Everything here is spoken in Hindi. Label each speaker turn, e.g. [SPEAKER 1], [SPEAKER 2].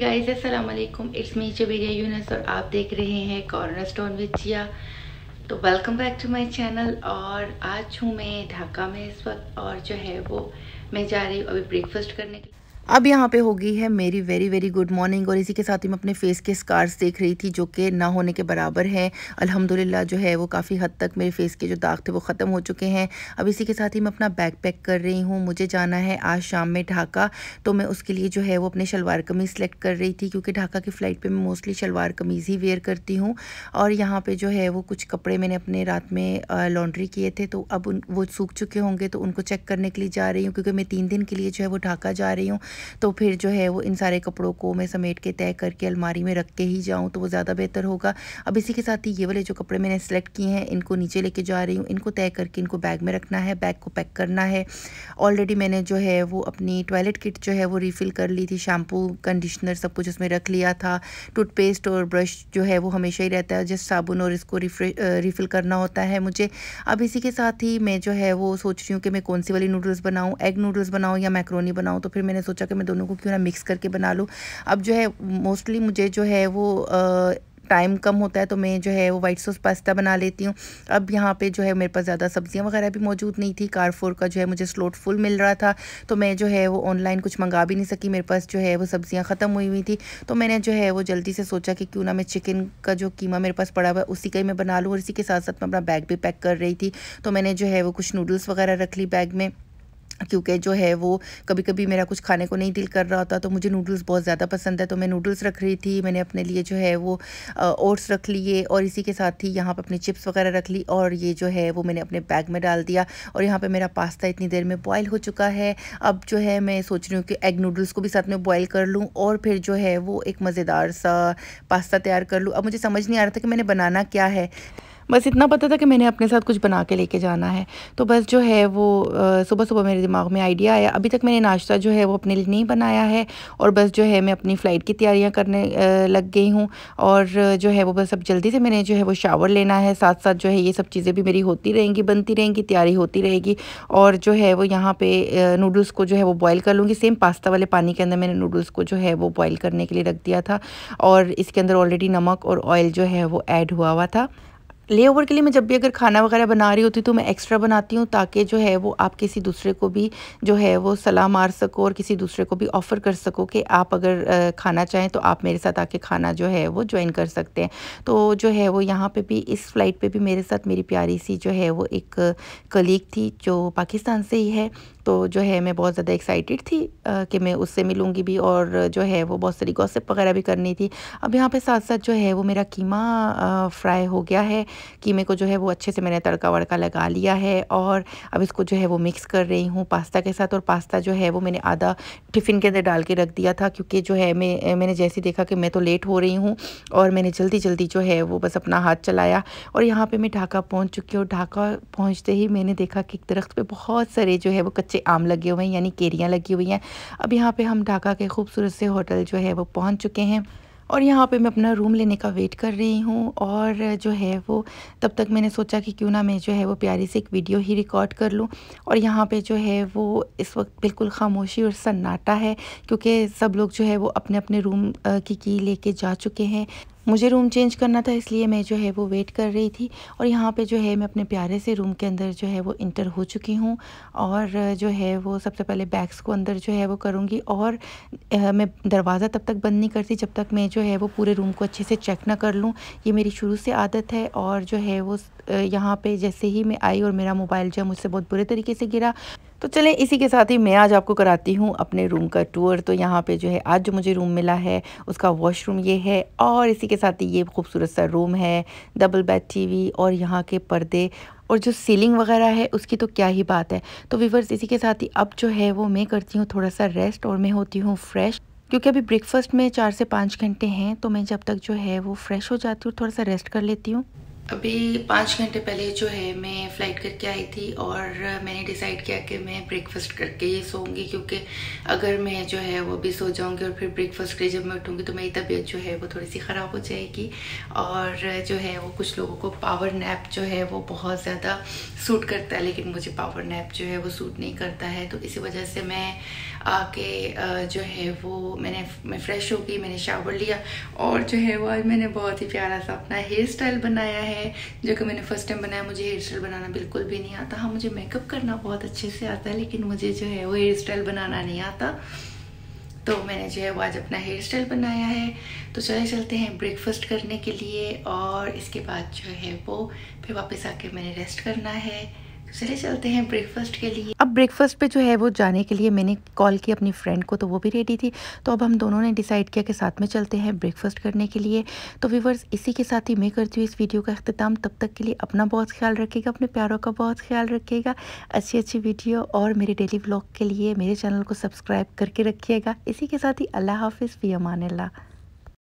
[SPEAKER 1] गाइस अस्सलाम वालेकुम इट्स मी जबेरिया यूनस और आप देख रहे हैं कॉर्नर स्टोन विद तो welcome back to my channel और आज हूँ मैं ढाका में इस वक्त और जो है वो मैं जा रही हूँ अभी ब्रेकफास्ट करने के लिए अब यहाँ पे हो गई है मेरी वेरी वेरी गुड मॉर्निंग और इसी के साथ ही मैं अपने फेस के स्कार्स देख रही थी जो कि ना होने के बराबर हैं अल्हम्दुलिल्लाह जो है वो काफ़ी हद तक मेरे फेस के जो दाग थे वो ख़त्म हो चुके हैं अब इसी के साथ ही मैं अपना बैग पैक कर रही हूँ मुझे जाना है आज शाम में ढाका तो मैं उसके लिए जो है वो अपने शलवार कमीज़ सेलेक्ट कर रही थी क्योंकि ढाका की फ़्लाइट पर मैं मोस्टली शलवार कमीज़ ही वेयर करती हूँ और यहाँ पर जो है वो कुछ कपड़े मैंने अपने रात में लॉन्ड्री किए थे तो अब वो सूख चुके होंगे तो उनको चेक करने के लिए जा रही हूँ क्योंकि मैं तीन दिन के लिए जो है वो ढाका जा रही हूँ तो फिर जो है वो इन सारे कपड़ों को मैं समेट के तय करके अलमारी में रख के ही जाऊँ तो वो ज़्यादा बेहतर होगा अब इसी के साथ ही ये वाले जो कपड़े मैंने सेलेक्ट किए हैं इनको नीचे लेके जा रही हूँ इनको तय करके इनको बैग में रखना है बैग को पैक करना है ऑलरेडी मैंने जो है वो अपनी टॉयलेट किट जो है वो रिफ़िल कर ली थी शैम्पू कंडीशनर सब कुछ उसमें रख लिया था टूथपेस्ट और ब्रश जो है वो हमेशा ही रहता है जस्ट साबुन और इसको रिफ़िल करना होता है मुझे अब इसी के साथ ही मैं जो है वो सोच रही हूँ कि मैं कौन सी वाली नूडल्स बनाऊँ एग नूडल्स बनाऊँ या मैक्रोनी बनाऊँ तो फिर मैंने सोचा सोचा कि मैं दोनों को क्यों ना मिक्स करके बना लूँ अब जो है मोस्टली मुझे जो है वो टाइम कम होता है तो मैं जो है वो वाइट सॉस पास्ता बना लेती हूँ अब यहाँ पे जो है मेरे पास ज़्यादा सब्जियाँ वगैरह भी मौजूद नहीं थी कारफोर का जो है मुझे स्लोट फुल मिल रहा था तो मैं जो है वो ऑनलाइन कुछ मंगा भी नहीं सकी मेरे पास जो है वो सब्ज़ियाँ ख़त्म हुई हुई थी तो मैंने जो है वो जल्दी से सोचा कि क्यों ना मैं चिकन का जो कीमा मेरे पास पड़ा हुआ उसी का ही मैं बना लूँ और इसी के साथ साथ मैं अपना बैग भी पैक कर रही थी तो मैंने जो है वो कुछ नूडल्स वगैरह रख ली बैग में क्योंकि जो है वो कभी कभी मेरा कुछ खाने को नहीं दिल कर रहा होता तो मुझे नूडल्स बहुत ज़्यादा पसंद है तो मैं नूडल्स रख रही थी मैंने अपने लिए जो है वो ओट्स रख लिए और इसी के साथ ही यहाँ पर अपनी चिप्स वगैरह रख ली और ये जो है वो मैंने अपने बैग में डाल दिया और यहाँ पर मेरा पास्ता इतनी देर में बॉयल हो चुका है अब जो है मैं सोच रही हूँ कि एग नूडल्स को भी साथ में बॉयल कर लूँ और फिर जो है वो एक मज़ेदार सा पास्ता तैयार कर लूँ अब मुझे समझ नहीं आ रहा था कि मैंने बनाना क्या है बस इतना पता था कि मैंने अपने साथ कुछ बना के लेके जाना है तो बस जो है वो सुबह सुबह मेरे दिमाग में आइडिया आया अभी तक मैंने नाश्ता जो है वो अपने लिए नहीं बनाया है और बस जो है मैं अपनी फ़्लाइट की तैयारियाँ करने लग गई हूँ और जो है वो बस अब जल्दी से मैंने जो है वो शावर लेना है साथ साथ जो है ये सब चीज़ें भी मेरी होती रहेंगी बनती रहेंगी तैयारी होती रहेगी और जो है वो यहाँ पे नूडल्स को जो है वो बॉयल कर लूँगी सेम पास्ता वाले पानी के अंदर मैंने नूडल्स को जो है वो बॉयल करने के लिए रख दिया था और इसके अंदर ऑलरेडी नमक और ऑयल जो है वो ऐड हुआ हुआ था लेओवर के लिए मैं जब भी अगर खाना वगैरह बना रही होती तो मैं एक्स्ट्रा बनाती हूँ ताकि जो है वो आप किसी दूसरे को भी जो है वो सलाह मार सको और किसी दूसरे को भी ऑफ़र कर सको कि आप अगर खाना चाहें तो आप मेरे साथ आके खाना जो है वो ज्वाइन कर सकते हैं तो जो है वो यहाँ पे भी इस फ़्लाइट पे भी मेरे साथ मेरी प्यारी सी जो है वो एक कलीग थी जो पाकिस्तान से ही है तो जो है मैं बहुत ज़्यादा एक्साइटेड थी आ, कि मैं उससे मिलूँगी भी और जो है वो बहुत सारी गॉसिप वगैरह भी करनी थी अब यहाँ पे साथ साथ जो है वो मेरा कीमा फ्राई हो गया है कीमे को जो है वो अच्छे से मैंने तड़का वड़का लगा लिया है और अब इसको जो है वो मिक्स कर रही हूँ पास्ता के साथ और पास्ता जो है वो मैंने आधा टिफ़िन के अंदर डाल के रख दिया था क्योंकि जो है मैं मैंने जैसे देखा कि मैं तो लेट हो रही हूँ और मैंने जल्दी जल्दी जो है वो बस अपना हाथ चलाया और यहाँ पर मैं ढाका पहुँच चुकी हूँ ढाका पहुँचते ही मैंने देखा कि एक दरख्त पर बहुत सारे जो है वो कच्चे कच्चे आम लगे हुए हैं यानी केरियाँ लगी हुई हैं अब यहाँ पर हम ढाका के खूबसूरत से होटल जो है वो पहुँच चुके हैं और यहाँ पे मैं अपना रूम लेने का वेट कर रही हूँ और जो है वो तब तक मैंने सोचा कि क्यों ना मैं जो है वो प्यारी से एक वीडियो ही रिकॉर्ड कर लूँ और यहाँ पे जो है वो इस वक्त बिल्कुल खामोशी और सन्नाटा है क्योंकि सब लोग जो है वो अपने अपने रूम की की लेके जा चुके हैं मुझे रूम चेंज करना था इसलिए मैं जो है वो वेट कर रही थी और यहाँ पे जो है मैं अपने प्यारे से रूम के अंदर जो है वो इंटर हो चुकी हूँ और जो है वो सबसे पहले बैग्स को अंदर जो है वो करूँगी और मैं दरवाज़ा तब तक बंद नहीं करती जब तक मैं जो है वो पूरे रूम को अच्छे से चेक ना कर लूँ ये मेरी शुरू से आदत है और जो है वो यहाँ पर जैसे ही मैं आई और मेरा मोबाइल जो है मुझसे बहुत बुरे तरीके से गिरा तो चलें इसी के साथ ही मैं आज आपको कराती हूँ अपने रूम का टूर तो यहाँ पे जो है आज जो मुझे रूम मिला है उसका वॉशरूम ये है और इसी के साथ ही ये खूबसूरत सा रूम है डबल बेड टीवी और यहाँ के पर्दे और जो सीलिंग वगैरह है उसकी तो क्या ही बात है तो वीवर्स इसी के साथ ही अब जो है वो मैं करती हूँ थोड़ा सा रेस्ट और मैं होती हूँ फ्रेश क्योंकि अभी ब्रेकफास्ट में चार से पाँच घंटे हैं तो मैं जब तक जो है वो फ्रेश हो जाती हूँ थोड़ा सा रेस्ट कर लेती हूँ अभी पाँच घंटे पहले जो है मैं फ़्लाइट करके आई थी और मैंने डिसाइड किया कि मैं ब्रेकफास्ट करके ही सोऊंगी क्योंकि अगर मैं जो है वो भी सो जाऊंगी और फिर ब्रेकफास्ट के जब मैं उठूंगी तो मेरी तबीयत जो है वो थोड़ी सी ख़राब हो जाएगी और जो है वो कुछ लोगों को पावर नैप जो है वो बहुत ज़्यादा सूट करता है लेकिन मुझे पावर नैप जो है वो सूट नहीं करता है तो इसी वजह से मैं आके जो है वो मैंने मैं फ्रेश हो गई मैंने शावर लिया और जो है वो आज मैंने बहुत ही प्यारा सा अपना हेयर स्टाइल बनाया है है जो कि मैंने फर्स्ट टाइम बनाया मुझे हेयर स्टाइल बनाना बिल्कुल भी नहीं आता हाँ मुझे मेकअप करना बहुत अच्छे से आता है लेकिन मुझे जो है वो हेयर स्टाइल बनाना नहीं आता तो मैंने जो है वो आज अपना हेयर स्टाइल बनाया है तो चले चलते हैं ब्रेकफास्ट करने के लिए और इसके बाद जो है वो फिर वापस आके मैंने रेस्ट करना है चले चलते हैं ब्रेकफास्ट के लिए अब ब्रेकफास्ट पे जो है वो जाने के लिए मैंने कॉल की अपनी फ्रेंड को तो वो भी रेडी थी तो अब हम दोनों ने डिसाइड किया कि साथ में चलते हैं ब्रेकफास्ट करने के लिए तो व्यूवर्स इसी के साथ ही मैं करती हूँ इस वीडियो का अख्ताम तब तक के लिए अपना बहुत ख्याल रखिएगा अपने प्यारों का बहुत ख्याल रखिएगा अच्छी अच्छी वीडियो और मेरे डेली ब्लॉग के लिए मेरे चैनल को सब्सक्राइब करके रखिएगा इसी के साथ ही अल्लाह हाफिज़ फ़ी अमान